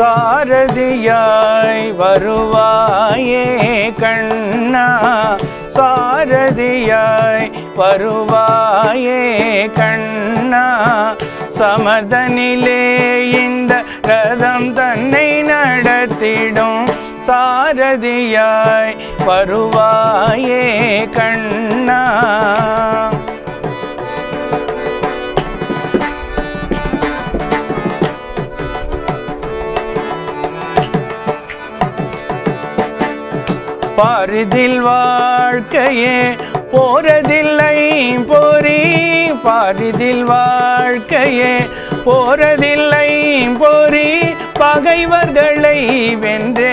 சாரதியாய் வருவாயே கண்ணா சாரதியாய் வருவாயே கண்ணா சமதனிலே இந்த ரதம் தன்னை நடத்திடும் சாரதியாய் வருவாயே கண்ணா பாரிதில் வாழ்க்கையே போறதில்லை போரி பாரிதில் வாழ்க்கையே போறதில்லை போரி பகைவர்களை வென்றே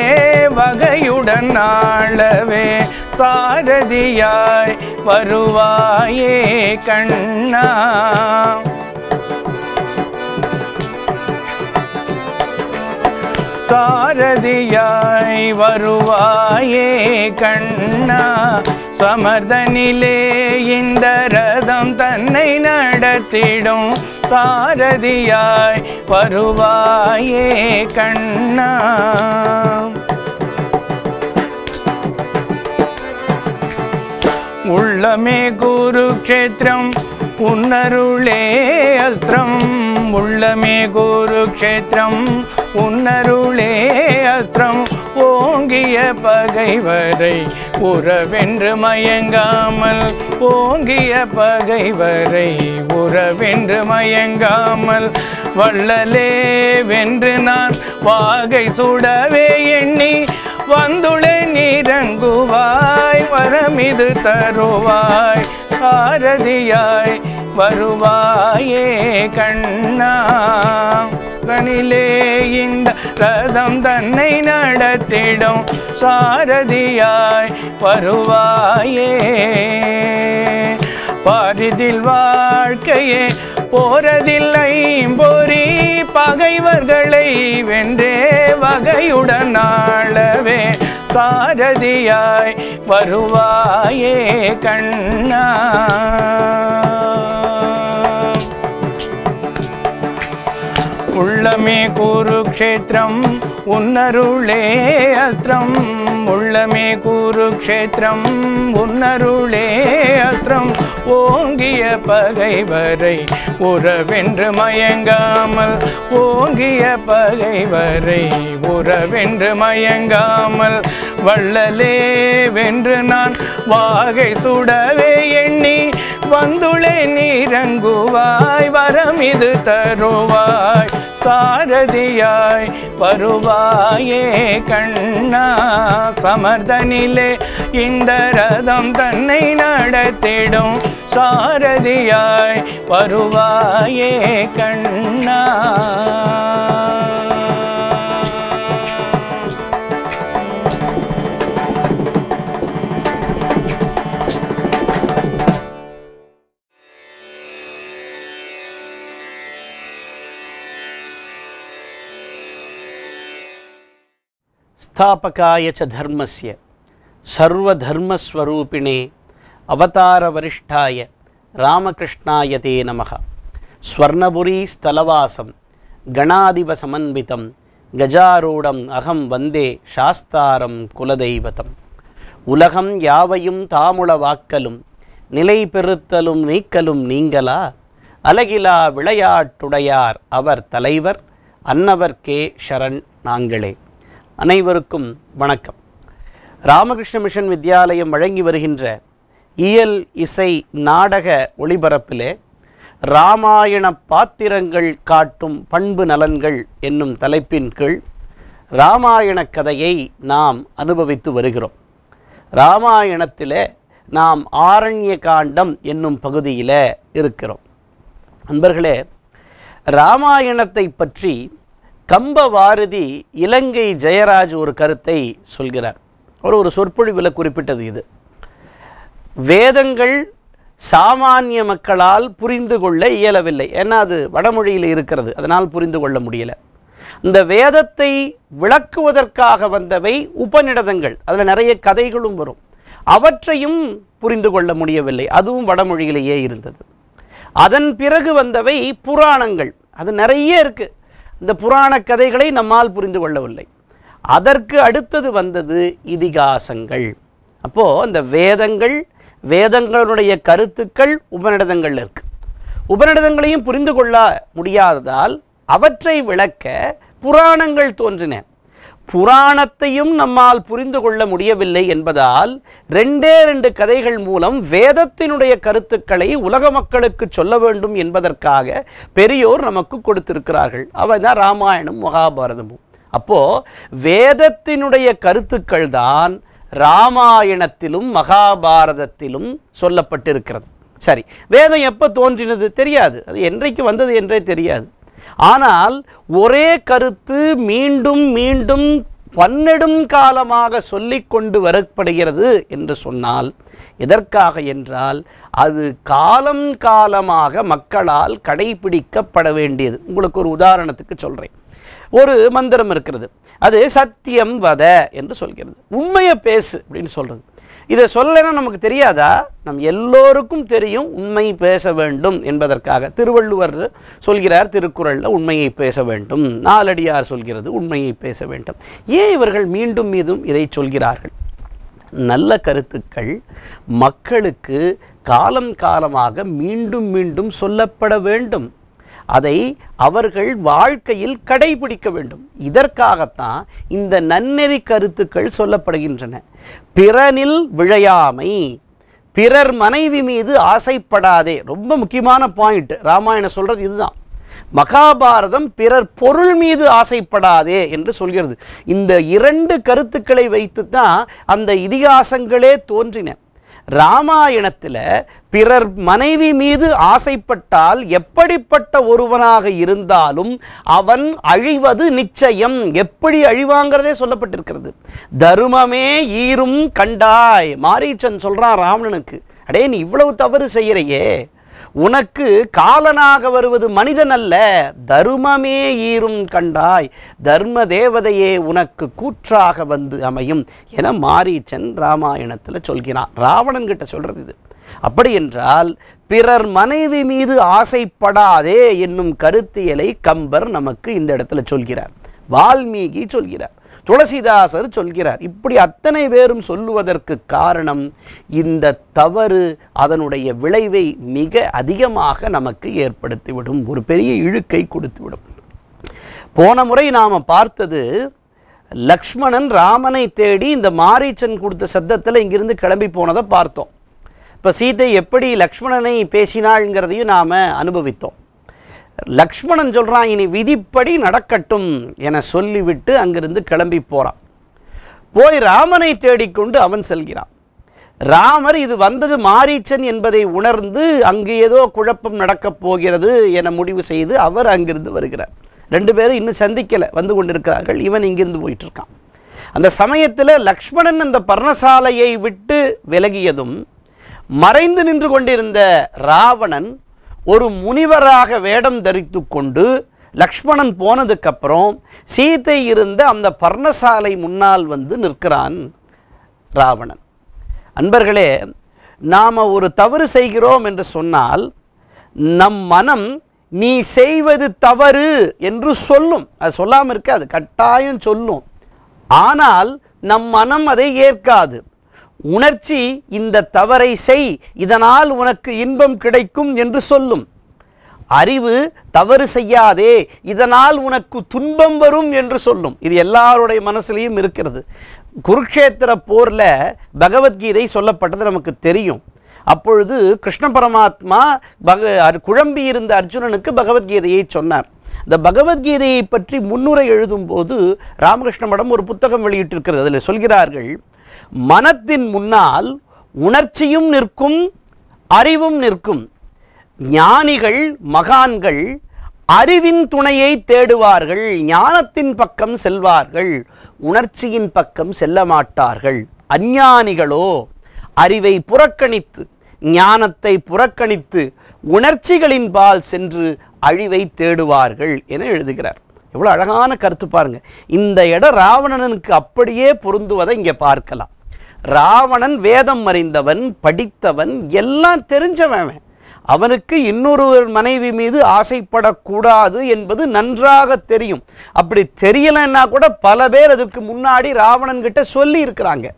வகையுடன் ஆளவே சாரதியாய் வருவாயே கண்ணா சாரதியாய் வருவாயே கண்ணா சமர்தனிலே இந்த ரதம் தன்னை நடத்திடும் சாரதியாய் வருவாயே கண்ணா உள்ளமே குருக்ஷேத்திரம் உன்னருளே அஸ்திரம் உள்ளமே குருக்ஷேத்திரம் உன்னருளே அஸ்திரம் ஓங்கிய பகைவரை உறவென்று மயங்காமல் ஓங்கிய பகைவரை உறவென்று மயங்காமல் வள்ளலே வென்று நான் வாகை சுடவே எண்ணி வந்துளே நீரங்குவாய் வரமிது தருவாய் ஆரதியாய் வருவாயே கண்ணா மகனிலே இந்த ரதம் தன்னை நடத்திடும் சாரதியாய் வருவாயே பாரிதில் வாழ்க்கையே போறதில்லை பொறி பகைவர்களை வென்றே வகையுடன் ஆளவே சாரதியாய் வருவாயே கண்ணா உள்ளமே குருக்ஷேத்திரம் உன்னருளே அஸ்திரம் உள்ளமே குருக்ஷேத்திரம் உன்னருளே அஸ்திரம் ஓங்கிய பகைவரை உறவென்று மயங்காமல் ஓங்கிய பகைவரை உறவென்று மயங்காமல் வள்ளலே வென்று நான் வாகை சுடவே எண்ணி வந்துளே நீரங்குவாய் வரம் இது தருவாய் சாரதியாய் வருவாயே கண்ணா சமர்தனிலே இந்த ரதம் தன்னை நடத்திடும் சாரதியாய் வருவாயே கண்ணா సంస్థాపకాయ చ ధర్మస్య సర్వధర్మస్వరూపిణే అవతారవరిష్టాయ రామకృష్ణాయ తే నమ స్వర్ణపురీ స్థలవాసం గణాదివ సమన్వితం கஜாரூடம் அகம் வந்தே சாஸ்தாரம் குலதெய்வதம் உலகம் யாவையும் தாமுள வாக்கலும் நிலை பெருத்தலும் நீக்கலும் நீங்களா அலகிலா விளையாட்டுடையார் அவர் தலைவர் அன்னவர்க்கே ஷரண் நாங்களே அனைவருக்கும் வணக்கம் ராமகிருஷ்ண மிஷன் வித்யாலயம் வழங்கி வருகின்ற இயல் இசை நாடக ஒளிபரப்பிலே இராமாயண பாத்திரங்கள் காட்டும் பண்பு நலன்கள் என்னும் தலைப்பின் கீழ் இராமாயண கதையை நாம் அனுபவித்து வருகிறோம் இராமாயணத்திலே நாம் ஆரண்ய காண்டம் என்னும் பகுதியில் இருக்கிறோம் நண்பர்களே இராமாயணத்தை பற்றி கம்ப வாரதி இலங்கை ஜெயராஜ் ஒரு கருத்தை சொல்கிறார் அவர் ஒரு சொற்பொழிவில் குறிப்பிட்டது இது வேதங்கள் சாமானிய மக்களால் புரிந்து கொள்ள இயலவில்லை ஏன்னா அது வடமொழியில் இருக்கிறது அதனால் புரிந்து கொள்ள முடியல இந்த வேதத்தை விளக்குவதற்காக வந்தவை உபநிடதங்கள் அதில் நிறைய கதைகளும் வரும் அவற்றையும் புரிந்து கொள்ள முடியவில்லை அதுவும் வடமொழியிலேயே இருந்தது அதன் பிறகு வந்தவை புராணங்கள் அது நிறைய இருக்குது இந்த புராண கதைகளை நம்மால் புரிந்து கொள்ளவில்லை அதற்கு அடுத்தது வந்தது இதிகாசங்கள் அப்போது அந்த வேதங்கள் வேதங்களுடைய கருத்துக்கள் உபநிடதங்கள் இருக்குது உபநிடதங்களையும் புரிந்து கொள்ள முடியாததால் அவற்றை விளக்க புராணங்கள் தோன்றின புராணத்தையும் நம்மால் புரிந்து கொள்ள முடியவில்லை என்பதால் ரெண்டே ரெண்டு கதைகள் மூலம் வேதத்தினுடைய கருத்துக்களை உலக மக்களுக்கு சொல்ல வேண்டும் என்பதற்காக பெரியோர் நமக்கு கொடுத்திருக்கிறார்கள் அவை தான் ராமாயணம் மகாபாரதமும் அப்போது வேதத்தினுடைய கருத்துக்கள் தான் ராமாயணத்திலும் மகாபாரதத்திலும் சொல்லப்பட்டிருக்கிறது சரி வேதம் எப்போ தோன்றினது தெரியாது அது என்றைக்கு வந்தது என்றே தெரியாது ஆனால் ஒரே கருத்து மீண்டும் மீண்டும் பன்னெடும் காலமாக கொண்டு வரப்படுகிறது என்று சொன்னால் எதற்காக என்றால் அது காலம் காலமாக மக்களால் கடைபிடிக்கப்பட வேண்டியது உங்களுக்கு ஒரு உதாரணத்துக்கு சொல்கிறேன் ஒரு மந்திரம் இருக்கிறது அது சத்தியம் வத என்று சொல்கிறது உண்மையை பேசு அப்படின்னு சொல்கிறது இதை சொல்லலைன்னா நமக்கு தெரியாதா நம் எல்லோருக்கும் தெரியும் உண்மை பேச வேண்டும் என்பதற்காக திருவள்ளுவர் சொல்கிறார் திருக்குறளில் உண்மையை பேச வேண்டும் நாலடியார் சொல்கிறது உண்மையை பேச வேண்டும் ஏன் இவர்கள் மீண்டும் மீதும் இதை சொல்கிறார்கள் நல்ல கருத்துக்கள் மக்களுக்கு காலம் காலமாக மீண்டும் மீண்டும் சொல்லப்பட வேண்டும் அதை அவர்கள் வாழ்க்கையில் கடைபிடிக்க வேண்டும் இதற்காகத்தான் இந்த நன்னெறி கருத்துக்கள் சொல்லப்படுகின்றன பிறனில் விழையாமை பிறர் மனைவி மீது ஆசைப்படாதே ரொம்ப முக்கியமான பாயிண்ட் ராமாயணம் சொல்கிறது இதுதான் மகாபாரதம் பிறர் பொருள் மீது ஆசைப்படாதே என்று சொல்கிறது இந்த இரண்டு கருத்துக்களை வைத்து தான் அந்த இதிகாசங்களே தோன்றின ராமாயணத்தில் பிறர் மனைவி மீது ஆசைப்பட்டால் எப்படிப்பட்ட ஒருவனாக இருந்தாலும் அவன் அழிவது நிச்சயம் எப்படி அழிவாங்கிறதே சொல்லப்பட்டிருக்கிறது தருமமே ஈரும் கண்டாய் மாரீச்சன் சொல்கிறான் ராவணனுக்கு அடே நீ இவ்வளவு தவறு செய்கிறையே உனக்கு காலனாக வருவது மனிதன் அல்ல தர்மமே ஈரும் கண்டாய் தர்ம தேவதையே உனக்கு கூற்றாக வந்து அமையும் என மாரீச்சன் ராமாயணத்தில் சொல்கிறான் ராவணன் கிட்ட சொல்கிறது இது அப்படி என்றால் பிறர் மனைவி மீது ஆசைப்படாதே என்னும் கருத்தியலை கம்பர் நமக்கு இந்த இடத்துல சொல்கிறார் வால்மீகி சொல்கிறார் துளசிதாசர் சொல்கிறார் இப்படி அத்தனை பேரும் சொல்லுவதற்கு காரணம் இந்த தவறு அதனுடைய விளைவை மிக அதிகமாக நமக்கு ஏற்படுத்திவிடும் ஒரு பெரிய இழுக்கை கொடுத்துவிடும் போன முறை நாம் பார்த்தது லக்ஷ்மணன் ராமனை தேடி இந்த மாரீச்சன் கொடுத்த சத்தத்தில் இங்கிருந்து கிளம்பி போனதை பார்த்தோம் இப்போ சீதை எப்படி லக்ஷ்மணனை பேசினாள்ங்கிறதையும் நாம் அனுபவித்தோம் லக்ஷ்மணன் சொல்கிறான் இனி விதிப்படி நடக்கட்டும் என சொல்லிவிட்டு அங்கிருந்து கிளம்பி போகிறான் போய் ராமனை தேடிக்கொண்டு அவன் செல்கிறான் ராமர் இது வந்தது மாரீச்சன் என்பதை உணர்ந்து அங்கு ஏதோ குழப்பம் நடக்கப் போகிறது என முடிவு செய்து அவர் அங்கிருந்து வருகிறார் ரெண்டு பேரும் இன்னும் சந்திக்கலை வந்து கொண்டிருக்கிறார்கள் இவன் இங்கிருந்து போயிட்டு இருக்கான் அந்த சமயத்தில் லக்ஷ்மணன் அந்த பர்ணசாலையை விட்டு விலகியதும் மறைந்து நின்று கொண்டிருந்த ராவணன் ஒரு முனிவராக வேடம் தரித்து கொண்டு லக்ஷ்மணன் போனதுக்கப்புறம் சீத்தை இருந்த அந்த பர்ணசாலை முன்னால் வந்து நிற்கிறான் ராவணன் அன்பர்களே நாம் ஒரு தவறு செய்கிறோம் என்று சொன்னால் நம் மனம் நீ செய்வது தவறு என்று சொல்லும் அது சொல்லாமல் இருக்காது கட்டாயம் சொல்லும் ஆனால் நம் மனம் அதை ஏற்காது உணர்ச்சி இந்த தவறை செய் இதனால் உனக்கு இன்பம் கிடைக்கும் என்று சொல்லும் அறிவு தவறு செய்யாதே இதனால் உனக்கு துன்பம் வரும் என்று சொல்லும் இது எல்லாருடைய மனசுலையும் இருக்கிறது குருக்ஷேத்திர போரில் பகவத்கீதை சொல்லப்பட்டது நமக்கு தெரியும் அப்பொழுது கிருஷ்ண பரமாத்மா பக குழம்பி இருந்த அர்ஜுனனுக்கு பகவத்கீதையை சொன்னார் இந்த பகவத்கீதையை பற்றி முன்னுரை எழுதும்போது ராமகிருஷ்ண மடம் ஒரு புத்தகம் வெளியிட்டிருக்கிறது அதில் சொல்கிறார்கள் மனத்தின் முன்னால் உணர்ச்சியும் நிற்கும் அறிவும் நிற்கும் ஞானிகள் மகான்கள் அறிவின் துணையை தேடுவார்கள் ஞானத்தின் பக்கம் செல்வார்கள் உணர்ச்சியின் பக்கம் செல்ல மாட்டார்கள் அஞ்ஞானிகளோ அறிவை புறக்கணித்து ஞானத்தை புறக்கணித்து உணர்ச்சிகளின் பால் சென்று அழிவை தேடுவார்கள் என எழுதுகிறார் எவ்வளோ அழகான கருத்து பாருங்கள் இந்த இடம் ராவணனுக்கு அப்படியே பொருந்துவதை இங்கே பார்க்கலாம் ராவணன் வேதம் மறைந்தவன் படித்தவன் எல்லாம் தெரிஞ்சவன் அவனுக்கு இன்னொரு மனைவி மீது ஆசைப்படக்கூடாது என்பது நன்றாக தெரியும் அப்படி தெரியலைன்னா கூட பல பேர் அதுக்கு முன்னாடி ராவணன்கிட்ட சொல்லி இருக்கிறாங்க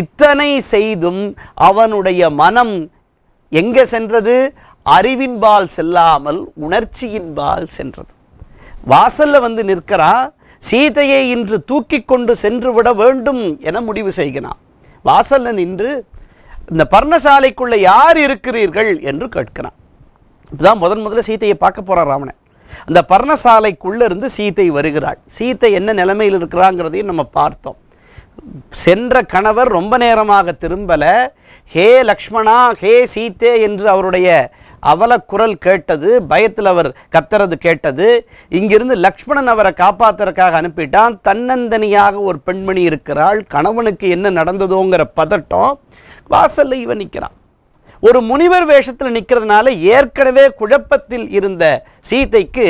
இத்தனை செய்தும் அவனுடைய மனம் எங்கே சென்றது அறிவின்பால் செல்லாமல் உணர்ச்சியின்பால் சென்றது வாசல்ல வந்து நிற்கிறா சீதையை இன்று தூக்கி கொண்டு சென்று விட வேண்டும் என முடிவு செய்கிறான் வாசல்ல நின்று இந்த பர்ணசாலைக்குள்ளே யார் இருக்கிறீர்கள் என்று கேட்கிறான் இப்போதான் முதன் முதல்ல சீத்தையை பார்க்க போகிறார் ராவணன் அந்த பர்ணசாலைக்குள்ளே இருந்து சீத்தை வருகிறாள் சீத்தை என்ன நிலைமையில் இருக்கிறாங்கிறதையும் நம்ம பார்த்தோம் சென்ற கணவர் ரொம்ப நேரமாக திரும்பலை ஹே லக்ஷ்மணா ஹே சீத்தே என்று அவருடைய அவல குரல் கேட்டது பயத்தில் அவர் கத்துறது கேட்டது இங்கிருந்து லக்ஷ்மணன் அவரை காப்பாத்துறதுக்காக அனுப்பிட்டான் தன்னந்தனியாக ஒரு பெண்மணி இருக்கிறாள் கணவனுக்கு என்ன நடந்ததோங்கிற பதட்டம் வாசல்ல இவன் நிற்கிறான் ஒரு முனிவர் வேஷத்தில் நிற்கிறதுனால ஏற்கனவே குழப்பத்தில் இருந்த சீதைக்கு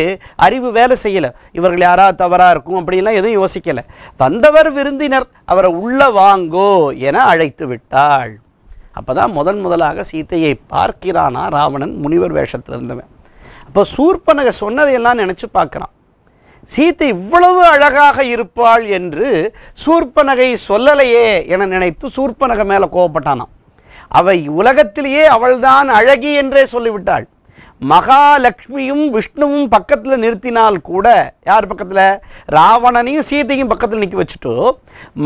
அறிவு வேலை செய்யலை இவர்கள் யாரா தவறாக இருக்கும் அப்படின்லாம் எதுவும் யோசிக்கலை வந்தவர் விருந்தினர் அவரை உள்ள வாங்கோ என அழைத்து விட்டாள் அப்போ தான் முதன் முதலாக சீத்தையை பார்க்கிறானா ராவணன் முனிவர் வேஷத்தில் இருந்தவன் அப்போ சூர்பனக சொன்னதையெல்லாம் நினச்சி பார்க்குறான் சீத்தை இவ்வளவு அழகாக இருப்பாள் என்று சூர்பனகை சொல்லலையே என நினைத்து சூர்பனக மேலே கோவப்பட்டானான் அவை உலகத்திலேயே அவள்தான் அழகி என்றே சொல்லிவிட்டாள் மகாலட்சுமியும் விஷ்ணுவும் பக்கத்தில் நிறுத்தினால் கூட யார் பக்கத்தில் ராவணனையும் சீதையும் பக்கத்தில் நிற்க வச்சுட்டோ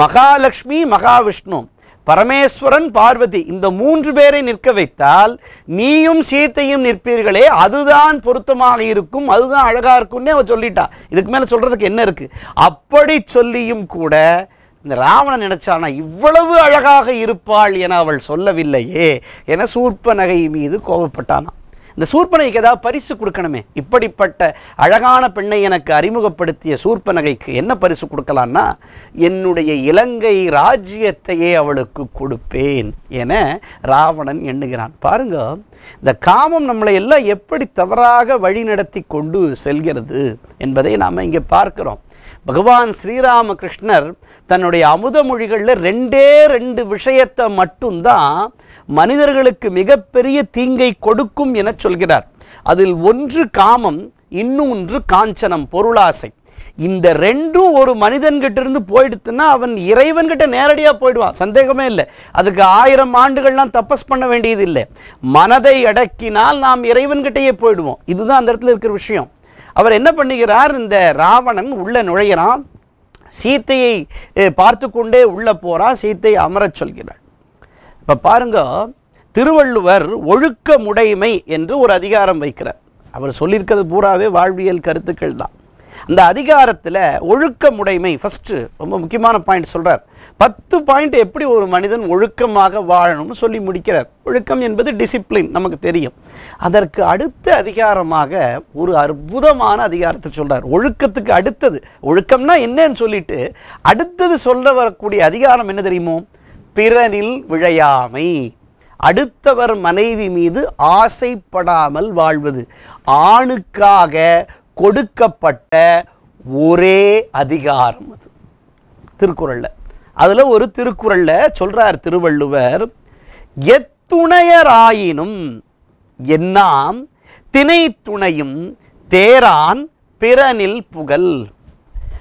மகாலட்சுமி மகாவிஷ்ணு பரமேஸ்வரன் பார்வதி இந்த மூன்று பேரை நிற்க வைத்தால் நீயும் சீத்தையும் நிற்பீர்களே அதுதான் பொருத்தமாக இருக்கும் அதுதான் அழகாக இருக்கும்னே அவன் சொல்லிட்டா இதுக்கு மேலே சொல்கிறதுக்கு என்ன இருக்குது அப்படி சொல்லியும் கூட இந்த ராவணன் நினைச்சானா இவ்வளவு அழகாக இருப்பாள் என அவள் சொல்லவில்லையே என சூர்ப நகை மீது கோபப்பட்டானா இந்த சூர்பனகைக்கு ஏதாவது பரிசு கொடுக்கணுமே இப்படிப்பட்ட அழகான பெண்ணை எனக்கு அறிமுகப்படுத்திய சூர்பனகைக்கு என்ன பரிசு கொடுக்கலான்னா என்னுடைய இலங்கை ராஜ்யத்தையே அவளுக்கு கொடுப்பேன் என ராவணன் எண்ணுகிறான் பாருங்க இந்த காமம் நம்மளை எல்லாம் எப்படி தவறாக வழிநடத்தி கொண்டு செல்கிறது என்பதை நாம் இங்கே பார்க்கிறோம் பகவான் ஸ்ரீராமகிருஷ்ணர் தன்னுடைய அமுத மொழிகளில் ரெண்டே ரெண்டு விஷயத்தை மட்டும்தான் மனிதர்களுக்கு மிகப்பெரிய தீங்கை கொடுக்கும் என சொல்கிறார் அதில் ஒன்று காமம் இன்னொன்று காஞ்சனம் பொருளாசை இந்த ரெண்டும் ஒரு மனிதன்கிட்ட இருந்து போயிடுத்துன்னா அவன் இறைவன்கிட்ட நேரடியாக போயிடுவான் சந்தேகமே இல்லை அதுக்கு ஆயிரம் ஆண்டுகள்லாம் தப்பஸ் பண்ண வேண்டியது இல்லை மனதை அடக்கினால் நாம் இறைவன்கிட்டயே போயிடுவோம் இதுதான் அந்த இடத்துல இருக்கிற விஷயம் அவர் என்ன பண்ணுகிறார் இந்த ராவணன் உள்ளே நுழைகிறான் சீத்தையை பார்த்து கொண்டே உள்ளே போகிறான் சீத்தை அமரச் சொல்கிறார் இப்போ பாருங்க திருவள்ளுவர் ஒழுக்க முடைமை என்று ஒரு அதிகாரம் வைக்கிறார் அவர் சொல்லியிருக்கிறது பூராவே வாழ்வியல் கருத்துக்கள் தான் அந்த அதிகாரத்தில் ஒழுக்கமுடைமை ஃபஸ்ட்டு ரொம்ப முக்கியமான பாயிண்ட் சொல்கிறார் பத்து பாயிண்ட் எப்படி ஒரு மனிதன் ஒழுக்கமாக வாழணும்னு சொல்லி முடிக்கிறார் ஒழுக்கம் என்பது டிசிப்ளின் நமக்கு தெரியும் அதற்கு அடுத்த அதிகாரமாக ஒரு அற்புதமான அதிகாரத்தை சொல்கிறார் ஒழுக்கத்துக்கு அடுத்தது ஒழுக்கம்னா என்னன்னு சொல்லிட்டு அடுத்தது சொல்ல வரக்கூடிய அதிகாரம் என்ன தெரியுமோ பிறனில் விழையாமை அடுத்தவர் மனைவி மீது ஆசைப்படாமல் வாழ்வது ஆணுக்காக கொடுக்கப்பட்ட ஒரே அதிகாரம் அது திருக்குறளில் அதில் ஒரு திருக்குறளில் சொல்கிறார் திருவள்ளுவர் எத்துணையராயினும் என்னாம் திணை துணையும் தேரான் பிறனில் புகழ்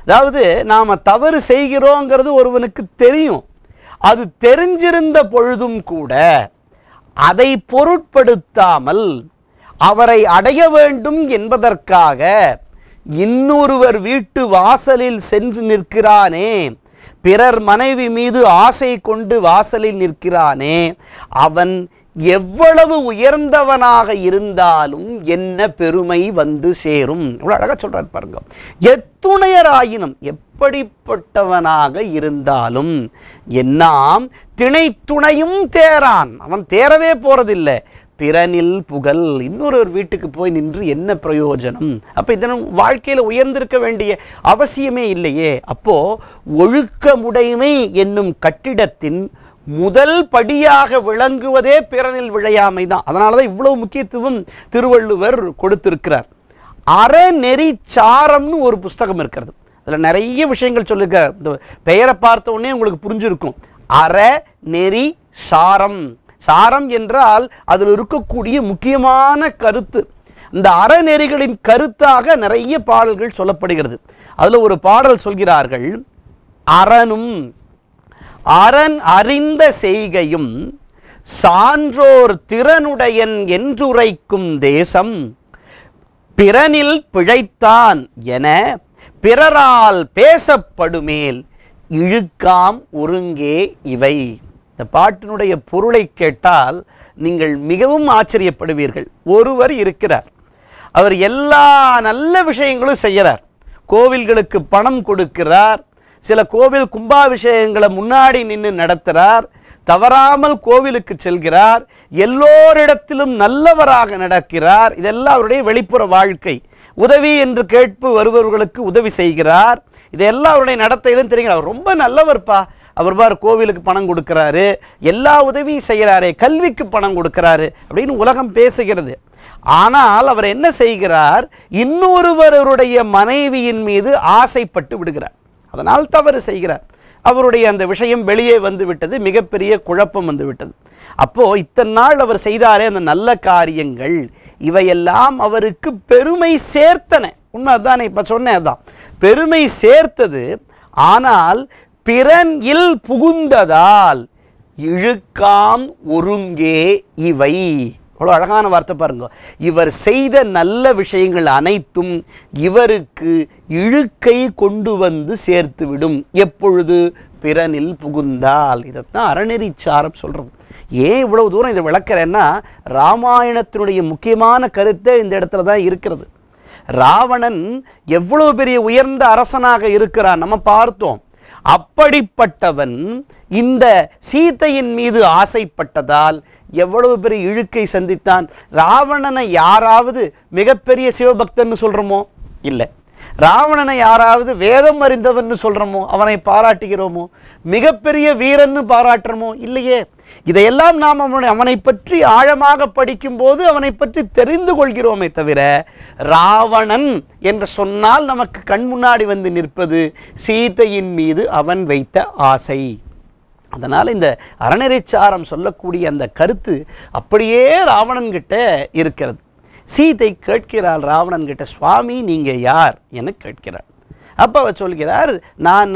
அதாவது நாம் தவறு செய்கிறோங்கிறது ஒருவனுக்கு தெரியும் அது தெரிஞ்சிருந்த பொழுதும் கூட அதை பொருட்படுத்தாமல் அவரை அடைய வேண்டும் என்பதற்காக இன்னொருவர் வீட்டு வாசலில் சென்று நிற்கிறானே பிறர் மனைவி மீது ஆசை கொண்டு வாசலில் நிற்கிறானே அவன் எவ்வளவு உயர்ந்தவனாக இருந்தாலும் என்ன பெருமை வந்து சேரும் இவ்வளோ அழகாக சொல்கிறார் பாருங்க எத்துணையராயினும் எப்படிப்பட்டவனாக இருந்தாலும் என்னாம் திணைத்துணையும் தேரான் அவன் தேரவே போகிறதில்லை பிறனில் புகழ் இன்னொரு வீட்டுக்கு போய் நின்று என்ன பிரயோஜனம் அப்போ இதன் வாழ்க்கையில் உயர்ந்திருக்க வேண்டிய அவசியமே இல்லையே அப்போது ஒழுக்கமுடைமை என்னும் கட்டிடத்தின் முதல் படியாக விளங்குவதே பிறனில் விளையாமை தான் அதனால தான் இவ்வளோ முக்கியத்துவம் திருவள்ளுவர் கொடுத்திருக்கிறார் அறநெறி சாரம்னு ஒரு புஸ்தகம் இருக்கிறது அதில் நிறைய விஷயங்கள் சொல்லியிருக்கார் இந்த பெயரை பார்த்த உடனே உங்களுக்கு புரிஞ்சிருக்கும் அற நெறி சாரம் சாரம் என்றால் அதில் இருக்கக்கூடிய முக்கியமான கருத்து இந்த அறநெறிகளின் கருத்தாக நிறைய பாடல்கள் சொல்லப்படுகிறது அதில் ஒரு பாடல் சொல்கிறார்கள் அறனும் அறன் அறிந்த செய்கையும் சான்றோர் திறனுடையன் என்றுரைக்கும் தேசம் பிறனில் பிழைத்தான் என பிறரால் பேசப்படுமேல் இழுக்காம் ஒருங்கே இவை இந்த பாட்டினுடைய பொருளை கேட்டால் நீங்கள் மிகவும் ஆச்சரியப்படுவீர்கள் ஒருவர் இருக்கிறார் அவர் எல்லா நல்ல விஷயங்களும் செய்கிறார் கோவில்களுக்கு பணம் கொடுக்கிறார் சில கோவில் கும்பாபிஷேகங்களை முன்னாடி நின்று நடத்துகிறார் தவறாமல் கோவிலுக்கு செல்கிறார் எல்லோரிடத்திலும் நல்லவராக நடக்கிறார் இதெல்லாம் அவருடைய வெளிப்புற வாழ்க்கை உதவி என்று கேட்பு வருபவர்களுக்கு உதவி செய்கிறார் இதெல்லாம் அவருடைய நடத்தையிலும் தெரிகிறார் ரொம்ப நல்லவர்ப்பா அவர் பார் கோவிலுக்கு பணம் கொடுக்குறாரு எல்லா உதவியும் செய்கிறாரே கல்விக்கு பணம் கொடுக்குறாரு அப்படின்னு உலகம் பேசுகிறது ஆனால் அவர் என்ன செய்கிறார் இன்னொருவருடைய மனைவியின் மீது ஆசைப்பட்டு விடுகிறார் அதனால் தவறு செய்கிறார் அவருடைய அந்த விஷயம் வெளியே வந்து விட்டது மிகப்பெரிய குழப்பம் வந்து விட்டது அப்போது இத்தனை நாள் அவர் செய்தாரே அந்த நல்ல காரியங்கள் இவையெல்லாம் அவருக்கு பெருமை சேர்த்தன உண்மை அதான் இப்போ சொன்னேன் அதான் பெருமை சேர்த்தது ஆனால் பிறன் புகுந்ததால் இழுக்காம் ஒருங்கே இவை இவ்வளோ அழகான வார்த்தை பாருங்க இவர் செய்த நல்ல விஷயங்கள் அனைத்தும் இவருக்கு இழுக்கை கொண்டு வந்து சேர்த்துவிடும் எப்பொழுது பிறனில் புகுந்தால் இதைத்தான் அறநெறிச்சாரம் சொல்கிறது ஏன் இவ்வளவு தூரம் இதை விளக்கிறேன்னா ராமாயணத்தினுடைய முக்கியமான கருத்தை இந்த இடத்துல தான் இருக்கிறது ராவணன் எவ்வளோ பெரிய உயர்ந்த அரசனாக இருக்கிறான் நம்ம பார்த்தோம் அப்படிப்பட்டவன் இந்த சீத்தையின் மீது ஆசைப்பட்டதால் எவ்வளவு பெரிய இழுக்கை சந்தித்தான் ராவணனை யாராவது மிகப்பெரிய சிவபக்தன்னு சொல்கிறோமோ இல்லை ராவணனை யாராவது வேதம் அறிந்தவன் சொல்கிறோமோ அவனை பாராட்டுகிறோமோ மிகப்பெரிய வீரன்னு பாராட்டுறோமோ இல்லையே இதையெல்லாம் நாம் அவனை அவனை பற்றி ஆழமாக படிக்கும்போது அவனை பற்றி தெரிந்து கொள்கிறோமே தவிர ராவணன் என்று சொன்னால் நமக்கு கண் முன்னாடி வந்து நிற்பது சீதையின் மீது அவன் வைத்த ஆசை அதனால் இந்த அறநெறிச்சாரம் சொல்லக்கூடிய அந்த கருத்து அப்படியே ராவணன்கிட்ட இருக்கிறது சீதை கேட்கிறாள் ராவணன் கிட்ட சுவாமி நீங்கள் யார் என கேட்கிறாள் அப்போ அவர் சொல்கிறார் நான்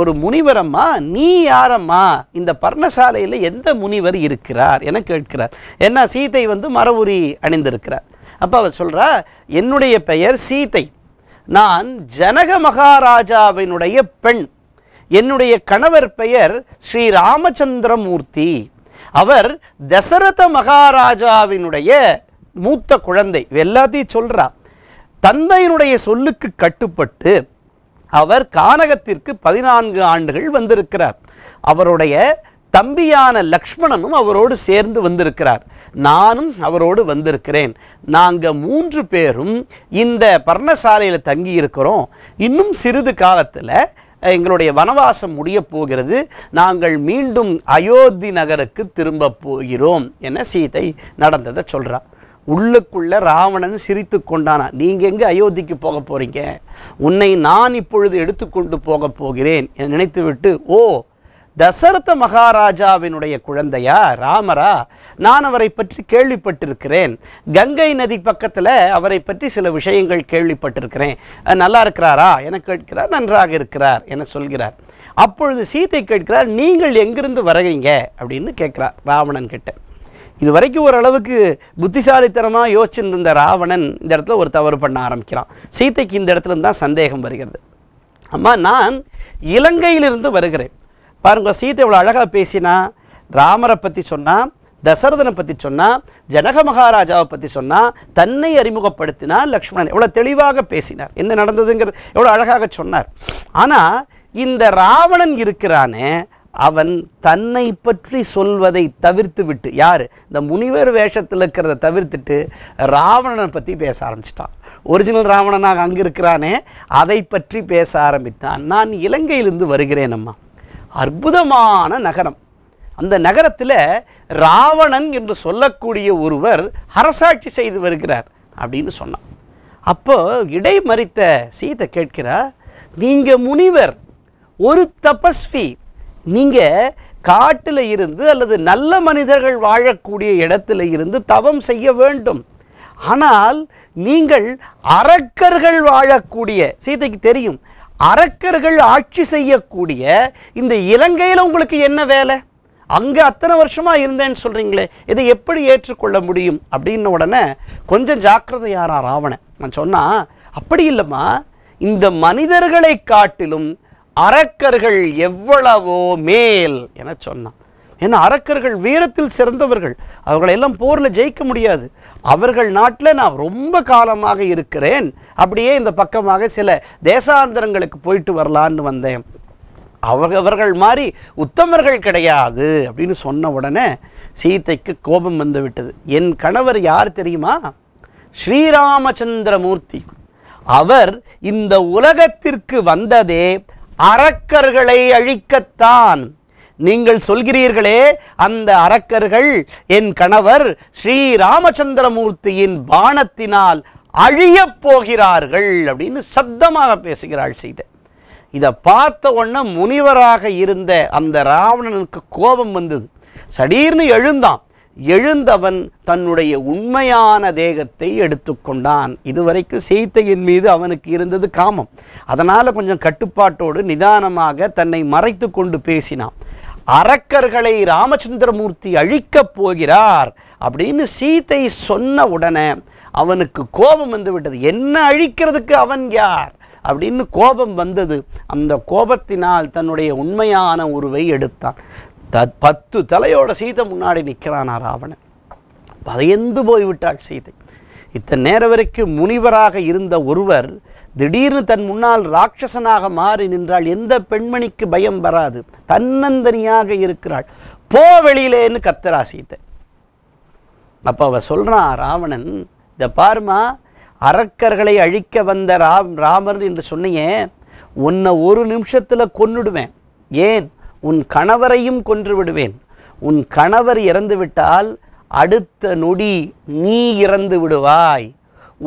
ஒரு முனிவரம்மா நீ யாரம்மா இந்த பர்ணசாலையில் எந்த முனிவர் இருக்கிறார் என கேட்கிறார் ஏன்னா சீதை வந்து மரவுரி அணிந்திருக்கிறார் அப்போ அவர் சொல்கிறா என்னுடைய பெயர் சீதை நான் ஜனக மகாராஜாவினுடைய பெண் என்னுடைய கணவர் பெயர் ஸ்ரீ ராமச்சந்திரமூர்த்தி அவர் தசரத மகாராஜாவினுடைய மூத்த குழந்தை எல்லாத்தையும் சொல்கிறா தந்தையினுடைய சொல்லுக்கு கட்டுப்பட்டு அவர் கானகத்திற்கு பதினான்கு ஆண்டுகள் வந்திருக்கிறார் அவருடைய தம்பியான லக்ஷ்மணனும் அவரோடு சேர்ந்து வந்திருக்கிறார் நானும் அவரோடு வந்திருக்கிறேன் நாங்கள் மூன்று பேரும் இந்த பர்ணசாலையில் தங்கி இருக்கிறோம் இன்னும் சிறிது காலத்தில் எங்களுடைய வனவாசம் முடிய போகிறது நாங்கள் மீண்டும் அயோத்தி நகருக்கு திரும்ப போகிறோம் என சீதை நடந்ததை சொல்கிறார் உள்ளுக்குள்ளே ராவணன் சிரித்து கொண்டானா நீங்கள் எங்கே அயோத்திக்கு போக போகிறீங்க உன்னை நான் இப்பொழுது எடுத்துக்கொண்டு போக போகிறேன் என நினைத்துவிட்டு ஓ தசரத மகாராஜாவினுடைய குழந்தையா ராமரா நான் அவரை பற்றி கேள்விப்பட்டிருக்கிறேன் கங்கை நதி பக்கத்தில் அவரை பற்றி சில விஷயங்கள் கேள்விப்பட்டிருக்கிறேன் நல்லா இருக்கிறாரா என கேட்கிறார் நன்றாக இருக்கிறார் என சொல்கிறார் அப்பொழுது சீத்தை கேட்கிறார் நீங்கள் எங்கிருந்து வரீங்க அப்படின்னு கேட்குறார் ராவணன் கிட்ட இது வரைக்கும் ஓரளவுக்கு புத்திசாலித்தனமாக யோசிச்சுட்டு இருந்த ராவணன் இந்த இடத்துல ஒரு தவறு பண்ண ஆரம்பிக்கிறான் சீத்தைக்கு இந்த இடத்துல தான் சந்தேகம் வருகிறது அம்மா நான் இலங்கையிலிருந்து வருகிறேன் பாருங்க சீத்தை இவ்வளோ அழகாக பேசினா ராமரை பற்றி சொன்னால் தசரதனை பற்றி சொன்னால் ஜனக மகாராஜாவை பற்றி சொன்னால் தன்னை அறிமுகப்படுத்தினார் லக்ஷ்மணன் எவ்வளோ தெளிவாக பேசினார் என்ன நடந்ததுங்கிறது எவ்வளோ அழகாக சொன்னார் ஆனால் இந்த ராவணன் இருக்கிறானே அவன் தன்னை பற்றி சொல்வதை தவிர்த்து விட்டு யார் இந்த முனிவர் வேஷத்தில் இருக்கிறத தவிர்த்துட்டு ராவணனை பற்றி பேச ஆரம்பிச்சிட்டான் ஒரிஜினல் ராவணனாக அங்கே இருக்கிறானே அதை பற்றி பேச ஆரம்பித்தான் நான் இலங்கையிலிருந்து வருகிறேன் அம்மா அற்புதமான நகரம் அந்த நகரத்தில் ராவணன் என்று சொல்லக்கூடிய ஒருவர் அரசாட்சி செய்து வருகிறார் அப்படின்னு சொன்னான் அப்போ இடைமறித்த சீதை கேட்கிறா நீங்கள் முனிவர் ஒரு தபஸ்வி நீங்கள் காட்டில் இருந்து அல்லது நல்ல மனிதர்கள் வாழக்கூடிய இடத்துல இருந்து தவம் செய்ய வேண்டும் ஆனால் நீங்கள் அரக்கர்கள் வாழக்கூடிய சீதைக்கு தெரியும் அரக்கர்கள் ஆட்சி செய்யக்கூடிய இந்த இலங்கையில் உங்களுக்கு என்ன வேலை அங்கே அத்தனை வருஷமாக இருந்தேன்னு சொல்கிறீங்களே இதை எப்படி ஏற்றுக்கொள்ள முடியும் அப்படின்ன உடனே கொஞ்சம் ஜாக்கிரதையாரா ராவணன் நான் சொன்னால் அப்படி இல்லைம்மா இந்த மனிதர்களை காட்டிலும் அரக்கர்கள் எவ்வளவோ மேல் என சொன்னான் ஏன்னா அரக்கர்கள் வீரத்தில் சிறந்தவர்கள் அவர்களெல்லாம் போரில் ஜெயிக்க முடியாது அவர்கள் நாட்டில் நான் ரொம்ப காலமாக இருக்கிறேன் அப்படியே இந்த பக்கமாக சில தேசாந்திரங்களுக்கு போயிட்டு வரலான்னு வந்தேன் அவரவர்கள் மாதிரி உத்தமர்கள் கிடையாது அப்படின்னு சொன்ன உடனே சீதைக்கு கோபம் வந்து விட்டது என் கணவர் யார் தெரியுமா ஸ்ரீராமச்சந்திரமூர்த்தி அவர் இந்த உலகத்திற்கு வந்ததே அரக்கர்களை அழிக்கத்தான் நீங்கள் சொல்கிறீர்களே அந்த அரக்கர்கள் என் கணவர் ஸ்ரீ ராமச்சந்திரமூர்த்தியின் பானத்தினால் அழியப் போகிறார்கள் அப்படின்னு சப்தமாக பேசுகிறாள் சீதை இதை பார்த்த உடனே முனிவராக இருந்த அந்த ராவணனுக்கு கோபம் வந்தது சடீர்னு எழுந்தான் எழுந்தவன் தன்னுடைய உண்மையான தேகத்தை எடுத்துக்கொண்டான் இதுவரைக்கும் சீத்தையின் மீது அவனுக்கு இருந்தது காமம் அதனால் கொஞ்சம் கட்டுப்பாட்டோடு நிதானமாக தன்னை மறைத்து கொண்டு பேசினான் அரக்கர்களை ராமச்சந்திரமூர்த்தி அழிக்கப் போகிறார் அப்படின்னு சீத்தை சொன்ன உடனே அவனுக்கு கோபம் வந்துவிட்டது என்ன அழிக்கிறதுக்கு அவன் யார் அப்படின்னு கோபம் வந்தது அந்த கோபத்தினால் தன்னுடைய உண்மையான உருவை எடுத்தான் தத் பத்து தலையோட சீதை முன்னாடி நிற்கிறானா ராவணன் பதையந்து போய்விட்டாள் சீதை இத்தனை நேரம் வரைக்கும் முனிவராக இருந்த ஒருவர் திடீர்னு தன் முன்னால் ராட்சசனாக மாறி நின்றாள் எந்த பெண்மணிக்கு பயம் வராது தன்னந்தனியாக இருக்கிறாள் போ வெளியிலேன்னு கத்துறா சீத்தை அப்போ அவ சொல்கிறான் ராவணன் இந்த பாருமா அரக்கர்களை அழிக்க வந்த ராம் ராமர் என்று சொன்னியே உன்னை ஒரு நிமிஷத்தில் கொன்னுடுவேன் ஏன் உன் கணவரையும் கொன்று விடுவேன் உன் கணவர் இறந்துவிட்டால் அடுத்த நொடி நீ இறந்து விடுவாய்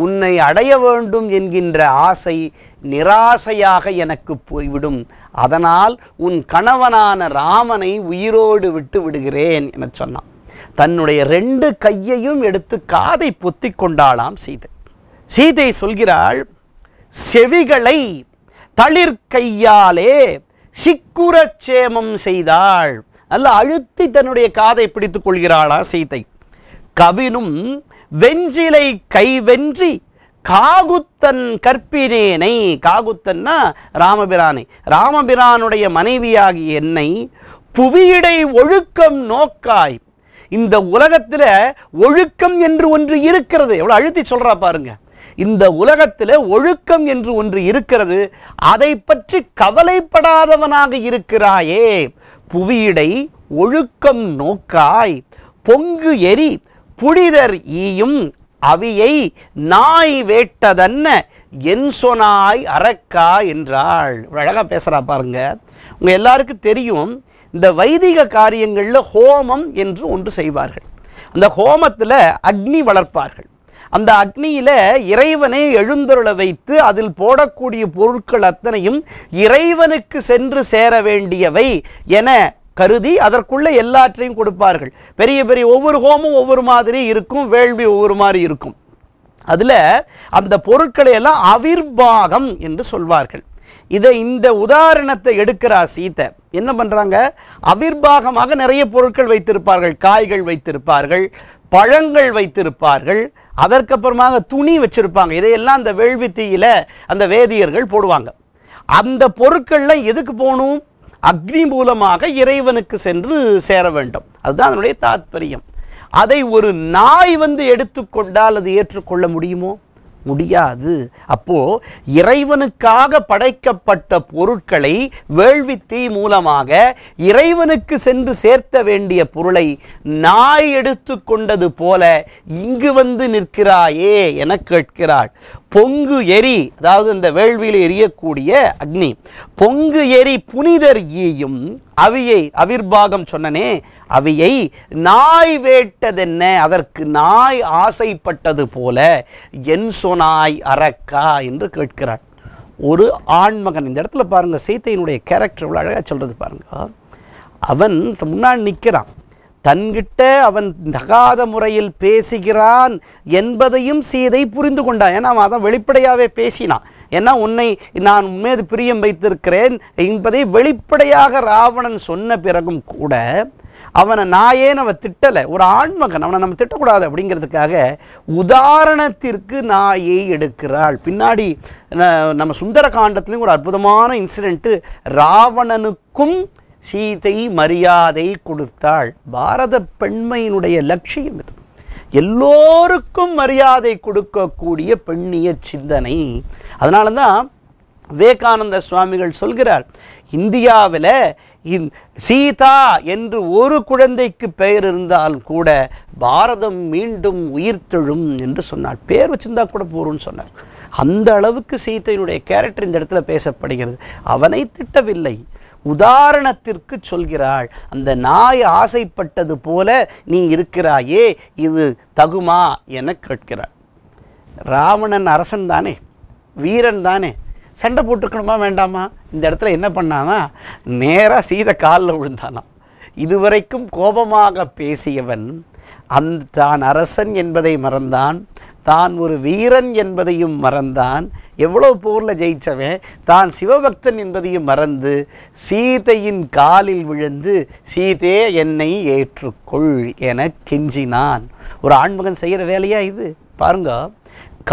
உன்னை அடைய வேண்டும் என்கின்ற ஆசை நிராசையாக எனக்கு போய்விடும் அதனால் உன் கணவனான ராமனை உயிரோடு விட்டு விடுகிறேன் என சொன்னான் தன்னுடைய ரெண்டு கையையும் எடுத்து காதை பொத்தி கொண்டாளாம் சீதை சீதை சொல்கிறாள் செவிகளை தளிர்கையாலே சிக்குறச் சேமம் செய்தாள் நல்ல அழுத்தி தன்னுடைய காதை பிடித்துக் கொள்கிறாளா சீத்தை கவினும் வெஞ்சிலை கைவென்றி காகுத்தன் கற்பினேனை காகுத்தன்னா ராமபிரானை ராமபிரானுடைய மனைவியாகி என்னை புவியிடை ஒழுக்கம் நோக்காய் இந்த உலகத்தில் ஒழுக்கம் என்று ஒன்று இருக்கிறது எவ்வளோ அழுத்தி சொல்கிறா பாருங்கள் இந்த உலகத்தில் ஒழுக்கம் என்று ஒன்று இருக்கிறது அதை பற்றி கவலைப்படாதவனாக இருக்கிறாயே புவியடை ஒழுக்கம் நோக்காய் பொங்கு எரி புடிதர் ஈயும் அவியை நாய் வேட்டதன்ன என் சொனாய் அறக்கா என்றாள் அழகாக பேசுகிறா பாருங்க உங்கள் எல்லாருக்கும் தெரியும் இந்த வைதிக காரியங்களில் ஹோமம் என்று ஒன்று செய்வார்கள் அந்த ஹோமத்தில் அக்னி வளர்ப்பார்கள் அந்த அக்னியில் இறைவனை எழுந்தருள வைத்து அதில் போடக்கூடிய பொருட்கள் அத்தனையும் இறைவனுக்கு சென்று சேர வேண்டியவை என கருதி அதற்குள்ளே எல்லாற்றையும் கொடுப்பார்கள் பெரிய பெரிய ஒவ்வொரு ஹோமும் ஒவ்வொரு மாதிரி இருக்கும் வேள்வி ஒவ்வொரு மாதிரி இருக்கும் அதில் அந்த பொருட்களை எல்லாம் அவிர்வாகம் என்று சொல்வார்கள் இதை இந்த உதாரணத்தை எடுக்கிறா சீத்த என்ன பண்ணுறாங்க அவிர்வாகமாக நிறைய பொருட்கள் வைத்திருப்பார்கள் காய்கள் வைத்திருப்பார்கள் பழங்கள் வைத்திருப்பார்கள் அதற்கப்புறமாக துணி வச்சுருப்பாங்க இதையெல்லாம் அந்த வேள்வி தீயில் அந்த வேதியர்கள் போடுவாங்க அந்த பொருட்கள்லாம் எதுக்கு போகணும் அக்னி மூலமாக இறைவனுக்கு சென்று சேர வேண்டும் அதுதான் அதனுடைய தாத்பரியம் அதை ஒரு நாய் வந்து எடுத்துக்கொண்டால் அது ஏற்றுக்கொள்ள முடியுமோ முடியாது அப்போ இறைவனுக்காக படைக்கப்பட்ட பொருட்களை வேள்வித்தீ மூலமாக இறைவனுக்கு சென்று சேர்த்த வேண்டிய பொருளை நாய் எடுத்து கொண்டது போல இங்கு வந்து நிற்கிறாயே என கேட்கிறாள் பொங்கு எரி அதாவது இந்த வேள்வியில் எரியக்கூடிய அக்னி பொங்கு எரி புனிதர் ஈயும் அவியை அவிர்பாகம் சொன்னனே அவையை நாய் வேட்டதென்ன அதற்கு நாய் ஆசைப்பட்டது போல என் சொனாய் அரக்கா என்று கேட்கிறார் ஒரு ஆண்மகன் இந்த இடத்துல பாருங்கள் சீத்தையினுடைய கேரக்டர் இவ்வளோ அழகாக சொல்கிறது பாருங்க அவன் முன்னாடி நிற்கிறான் தன்கிட்ட அவன் தகாத முறையில் பேசுகிறான் என்பதையும் சீதை புரிந்து கொண்டான் ஏன்னா அவன் அதான் வெளிப்படையாகவே பேசினான் ஏன்னா உன்னை நான் உண்மையது பிரியம் வைத்திருக்கிறேன் என்பதை வெளிப்படையாக ராவணன் சொன்ன பிறகும் கூட அவனை நாயே நம்ம திட்டலை ஒரு ஆண்மகன் அவனை நம்ம திட்டக்கூடாது அப்படிங்கிறதுக்காக உதாரணத்திற்கு நாயை எடுக்கிறாள் பின்னாடி நம்ம சுந்தர காண்டத்துலேயும் ஒரு அற்புதமான இன்சிடெண்ட்டு ராவணனுக்கும் சீதை மரியாதை கொடுத்தாள் பாரத பெண்மையினுடைய லட்சியம் இது எல்லோருக்கும் மரியாதை கொடுக்கக்கூடிய பெண்ணிய சிந்தனை அதனால தான் விவேகானந்த சுவாமிகள் சொல்கிறார் இந்தியாவில் இந் சீதா என்று ஒரு குழந்தைக்கு பெயர் இருந்தால் கூட பாரதம் மீண்டும் உயிர்த்தெழும் என்று சொன்னார் பேர் வச்சிருந்தா கூட போரும்னு சொன்னார் அந்த அளவுக்கு சீதையினுடைய கேரக்டர் இந்த இடத்துல பேசப்படுகிறது அவனை திட்டவில்லை உதாரணத்திற்கு சொல்கிறாள் அந்த நாய் ஆசைப்பட்டது போல நீ இருக்கிறாயே இது தகுமா என கேட்கிறார் ராவணன் அரசன் தானே வீரன் தானே சண்டை போட்டுக்கணுமா வேண்டாமா இந்த இடத்துல என்ன பண்ணானா நேராக சீத காலில் விழுந்தானா இதுவரைக்கும் கோபமாக பேசியவன் அந்த தான் அரசன் என்பதை மறந்தான் தான் ஒரு வீரன் என்பதையும் மறந்தான் எவ்வளோ போரில் ஜெயித்தவன் தான் சிவபக்தன் என்பதையும் மறந்து சீதையின் காலில் விழுந்து சீதே என்னை ஏற்றுக்கொள் என கெஞ்சினான் ஒரு ஆண்மகன் செய்கிற வேலையா இது பாருங்க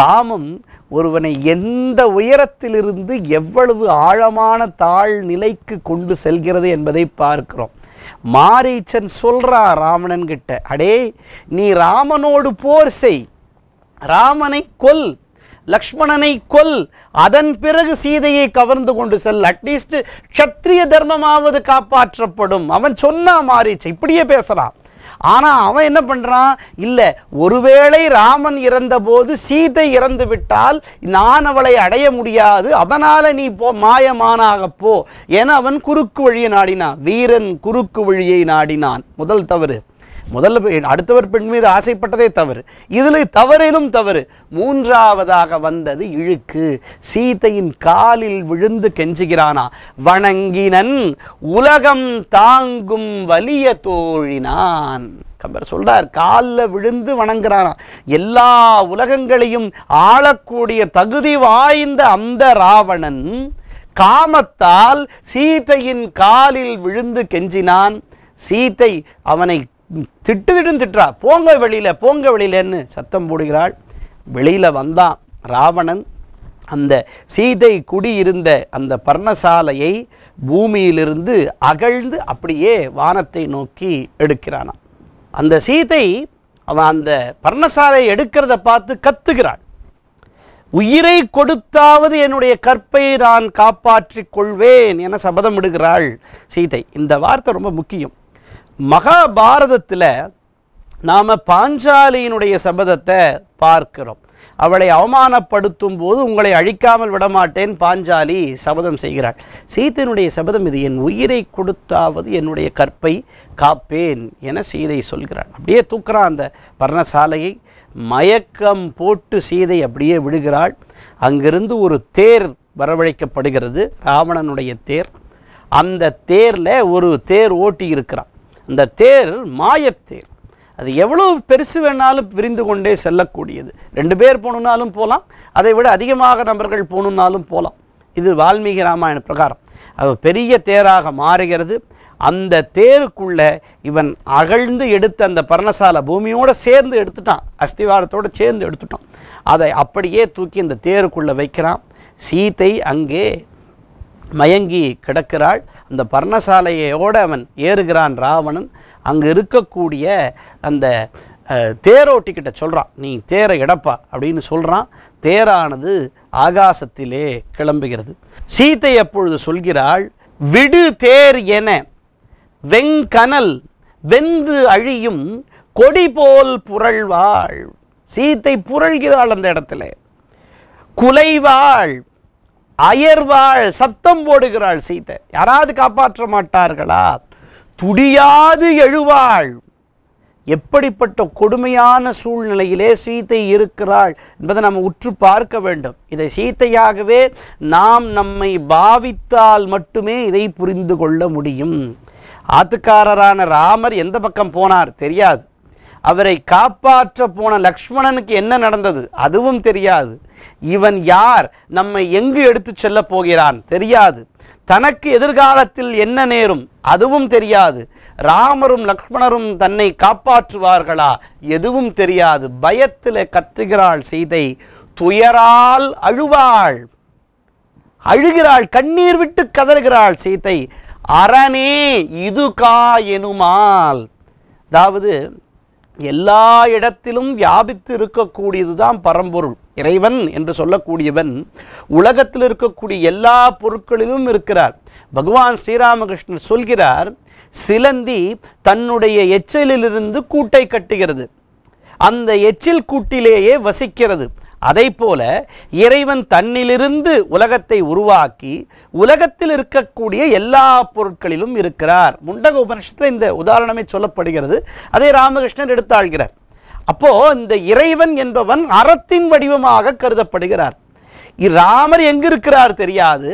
காமம் ஒருவனை எந்த உயரத்திலிருந்து எவ்வளவு ஆழமான தாழ் நிலைக்கு கொண்டு செல்கிறது என்பதை பார்க்கிறோம் மாரீச்சன் சொல்கிறா ராமணன் கிட்ட அடே நீ ராமனோடு போர் செய் ராமனை கொல் லக்ஷ்மணனை கொல் அதன் பிறகு சீதையை கவர்ந்து கொண்டு செல் அட்லீஸ்ட் க்ஷத்ரிய தர்மமாவது காப்பாற்றப்படும் அவன் சொன்னா மாரீச்சன் இப்படியே பேசுகிறான் ஆனால் அவன் என்ன பண்ணுறான் இல்லை ஒருவேளை ராமன் இறந்தபோது சீதை இறந்து விட்டால் நான் அவளை அடைய முடியாது அதனால் நீ போ மாயமானாக போ என அவன் குறுக்கு வழியை நாடினான் வீரன் குறுக்கு வழியை நாடினான் முதல் தவறு முதல்ல அடுத்தவர் பெண் மீது ஆசைப்பட்டதே தவறு இதில் தவறிலும் தவறு மூன்றாவதாக வந்தது இழுக்கு சீதையின் காலில் விழுந்து கெஞ்சுகிறானா வணங்கினன் உலகம் தாங்கும் வலிய தோழினான் கம்பர் சொல்றார் காலில் விழுந்து வணங்குறாராம் எல்லா உலகங்களையும் ஆளக்கூடிய தகுதி வாய்ந்த அந்த ராவணன் காமத்தால் சீதையின் காலில் விழுந்து கெஞ்சினான் சீத்தை அவனை திட்டு திட்டா திட்டுறா போங்க வெளியில் போங்க வெளியிலன்னு சத்தம் போடுகிறாள் வெளியில் வந்தான் ராவணன் அந்த சீதை குடியிருந்த அந்த பர்ணசாலையை பூமியிலிருந்து அகழ்ந்து அப்படியே வானத்தை நோக்கி எடுக்கிறானான் அந்த சீதை அவன் அந்த பர்ணசாலையை எடுக்கிறத பார்த்து கத்துகிறாள் உயிரை கொடுத்தாவது என்னுடைய கற்பை நான் காப்பாற்றிக் கொள்வேன் என சபதம் இடுகிறாள் சீதை இந்த வார்த்தை ரொம்ப முக்கியம் மகாபாரதத்தில் நாம் பாஞ்சாலியினுடைய சபதத்தை பார்க்கிறோம் அவளை அவமானப்படுத்தும் போது உங்களை அழிக்காமல் விடமாட்டேன் பாஞ்சாலி சபதம் செய்கிறாள் சீதையினுடைய சபதம் இது என் உயிரை கொடுத்தாவது என்னுடைய கற்பை காப்பேன் என சீதை சொல்கிறாள் அப்படியே தூக்குறான் அந்த பர்ணசாலையை மயக்கம் போட்டு சீதை அப்படியே விடுகிறாள் அங்கிருந்து ஒரு தேர் வரவழைக்கப்படுகிறது ராவணனுடைய தேர் அந்த தேரில் ஒரு தேர் ஓட்டி இருக்கிறான் இந்த தேர் மாயத்தேர் அது எவ்வளோ பெருசு வேணாலும் விரிந்து கொண்டே செல்லக்கூடியது ரெண்டு பேர் போகணுன்னாலும் போகலாம் அதை விட அதிகமாக நபர்கள் போகணுன்னாலும் போகலாம் இது வால்மீகி ராமாயண பிரகாரம் அது பெரிய தேராக மாறுகிறது அந்த தேருக்குள்ளே இவன் அகழ்ந்து எடுத்த அந்த பர்ணசால பூமியோடு சேர்ந்து எடுத்துட்டான் அஸ்திவாரத்தோடு சேர்ந்து எடுத்துட்டான் அதை அப்படியே தூக்கி இந்த தேருக்குள்ளே வைக்கிறான் சீத்தை அங்கே மயங்கி கிடக்கிறாள் அந்த பர்ணசாலையோடு அவன் ஏறுகிறான் ராவணன் அங்கே இருக்கக்கூடிய அந்த தேரோட்டிக்கிட்ட சொல்கிறான் நீ தேரை இடப்பா அப்படின்னு சொல்கிறான் தேரானது ஆகாசத்திலே கிளம்புகிறது சீத்தை அப்பொழுது சொல்கிறாள் விடு தேர் என வெங்கனல் வெந்து அழியும் கொடி போல் புரள்வாள் சீத்தை புரள்கிறாள் அந்த இடத்துல குலைவாள் அயர்வாள் சத்தம் போடுகிறாள் சீதை யாராவது காப்பாற்ற மாட்டார்களா துடியாது எழுவாள் எப்படிப்பட்ட கொடுமையான சூழ்நிலையிலே சீத்தை இருக்கிறாள் என்பதை நாம் உற்று பார்க்க வேண்டும் இதை சீத்தையாகவே நாம் நம்மை பாவித்தால் மட்டுமே இதை புரிந்து கொள்ள முடியும் ஆத்துக்காரரான ராமர் எந்த பக்கம் போனார் தெரியாது அவரை காப்பாற்ற போன லக்ஷ்மணனுக்கு என்ன நடந்தது அதுவும் தெரியாது இவன் யார் நம்மை எங்கு எடுத்து செல்ல போகிறான் தெரியாது தனக்கு எதிர்காலத்தில் என்ன நேரும் அதுவும் தெரியாது ராமரும் லக்ஷ்மணரும் தன்னை காப்பாற்றுவார்களா எதுவும் தெரியாது பயத்தில் கத்துகிறாள் சீதை துயரால் அழுவாள் அழுகிறாள் கண்ணீர் விட்டு கதறுகிறாள் சீதை அரணே இதுகா எனுமால் அதாவது எல்லா இடத்திலும் வியாபித்து இருக்கக்கூடியது தான் பரம்பொருள் இறைவன் என்று சொல்லக்கூடியவன் உலகத்தில் இருக்கக்கூடிய எல்லா பொருட்களிலும் இருக்கிறார் பகவான் ஸ்ரீராமகிருஷ்ணர் சொல்கிறார் சிலந்தி தன்னுடைய எச்சலிலிருந்து கூட்டை கட்டுகிறது அந்த எச்சில் கூட்டிலேயே வசிக்கிறது அதைப்போல போல இறைவன் தன்னிலிருந்து உலகத்தை உருவாக்கி உலகத்தில் இருக்கக்கூடிய எல்லா பொருட்களிலும் இருக்கிறார் முண்டக உபனிஷத்தில் இந்த உதாரணமே சொல்லப்படுகிறது அதை ராமகிருஷ்ணன் எடுத்தாள்கிறார் அப்போ இந்த இறைவன் என்பவன் அறத்தின் வடிவமாக கருதப்படுகிறார் ராமர் எங்கு இருக்கிறார் தெரியாது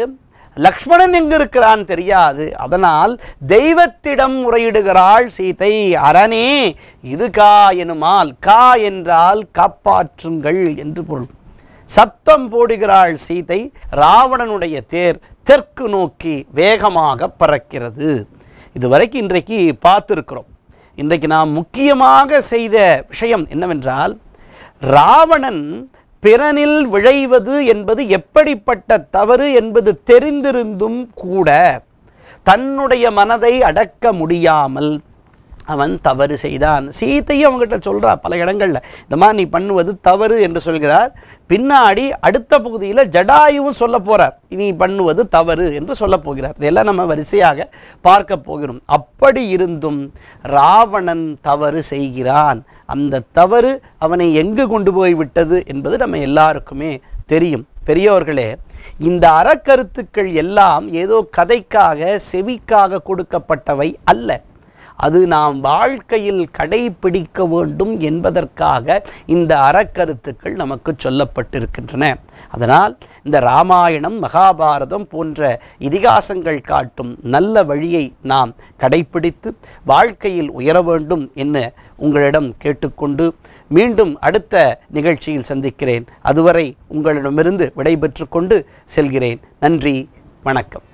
லக்ஷ்மணன் இருக்கிறான் தெரியாது அதனால் தெய்வத்திடம் முறையிடுகிறாள் சீதை அரணே இது கா எனுமால் கா என்றால் காப்பாற்றுங்கள் என்று பொருள் சத்தம் போடுகிறாள் சீதை ராவணனுடைய தேர் தெற்கு நோக்கி வேகமாக பறக்கிறது இதுவரைக்கும் இன்றைக்கு பார்த்துருக்கிறோம் இன்றைக்கு நாம் முக்கியமாக செய்த விஷயம் என்னவென்றால் ராவணன் பிறனில் விழைவது என்பது எப்படிப்பட்ட தவறு என்பது தெரிந்திருந்தும் கூட தன்னுடைய மனதை அடக்க முடியாமல் அவன் தவறு செய்தான் சீத்தையும் அவங்ககிட்ட சொல்கிறா பல இடங்களில் இந்த மாதிரி நீ பண்ணுவது தவறு என்று சொல்கிறார் பின்னாடி அடுத்த பகுதியில் ஜடாயுவும் சொல்ல போகிறார் நீ பண்ணுவது தவறு என்று சொல்ல போகிறார் இதெல்லாம் நம்ம வரிசையாக பார்க்க போகிறோம் அப்படி இருந்தும் ராவணன் தவறு செய்கிறான் அந்த தவறு அவனை எங்கு கொண்டு போய் விட்டது என்பது நம்ம எல்லாருக்குமே தெரியும் பெரியவர்களே இந்த அறக்கருத்துக்கள் எல்லாம் ஏதோ கதைக்காக செவிக்காக கொடுக்கப்பட்டவை அல்ல அது நாம் வாழ்க்கையில் கடைபிடிக்க வேண்டும் என்பதற்காக இந்த அறக்கருத்துக்கள் நமக்கு சொல்லப்பட்டிருக்கின்றன அதனால் இந்த ராமாயணம் மகாபாரதம் போன்ற இதிகாசங்கள் காட்டும் நல்ல வழியை நாம் கடைபிடித்து வாழ்க்கையில் உயர வேண்டும் என்ன உங்களிடம் கேட்டுக்கொண்டு மீண்டும் அடுத்த நிகழ்ச்சியில் சந்திக்கிறேன் அதுவரை உங்களிடமிருந்து விடைபெற்று கொண்டு செல்கிறேன் நன்றி வணக்கம்